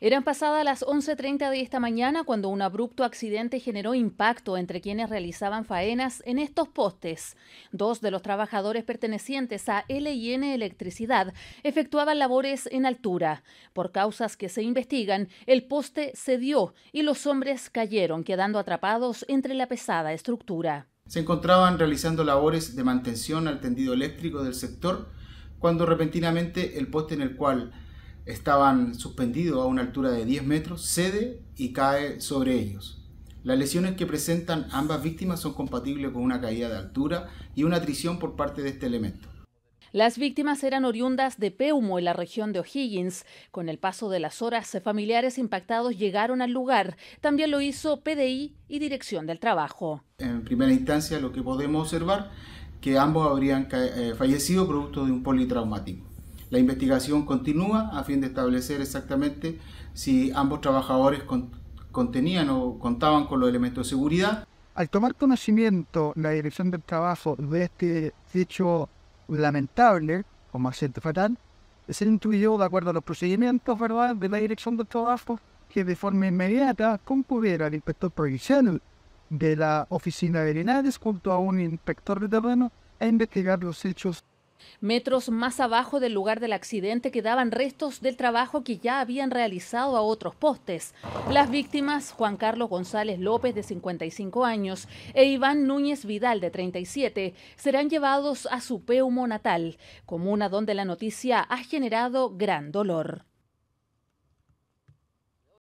Eran pasadas las 11.30 de esta mañana cuando un abrupto accidente generó impacto entre quienes realizaban faenas en estos postes. Dos de los trabajadores pertenecientes a LN Electricidad efectuaban labores en altura. Por causas que se investigan, el poste cedió y los hombres cayeron, quedando atrapados entre la pesada estructura. Se encontraban realizando labores de mantención al tendido eléctrico del sector cuando repentinamente el poste en el cual estaban suspendidos a una altura de 10 metros, cede y cae sobre ellos. Las lesiones que presentan ambas víctimas son compatibles con una caída de altura y una atrición por parte de este elemento. Las víctimas eran oriundas de Peumo, en la región de O'Higgins. Con el paso de las horas, familiares impactados llegaron al lugar. También lo hizo PDI y Dirección del Trabajo. En primera instancia, lo que podemos observar que ambos habrían eh, fallecido producto de un politraumático. La investigación continúa a fin de establecer exactamente si ambos trabajadores contenían o contaban con los elementos de seguridad. Al tomar conocimiento la Dirección del Trabajo de este hecho lamentable, como accidente fatal, se intuyó, de acuerdo a los procedimientos ¿verdad? de la Dirección del Trabajo, que de forma inmediata concurriera al inspector provincial de la oficina de Linares junto a un inspector de terreno a investigar los hechos Metros más abajo del lugar del accidente quedaban restos del trabajo que ya habían realizado a otros postes. Las víctimas, Juan Carlos González López, de 55 años, e Iván Núñez Vidal, de 37, serán llevados a su Peumo natal, comuna donde la noticia ha generado gran dolor.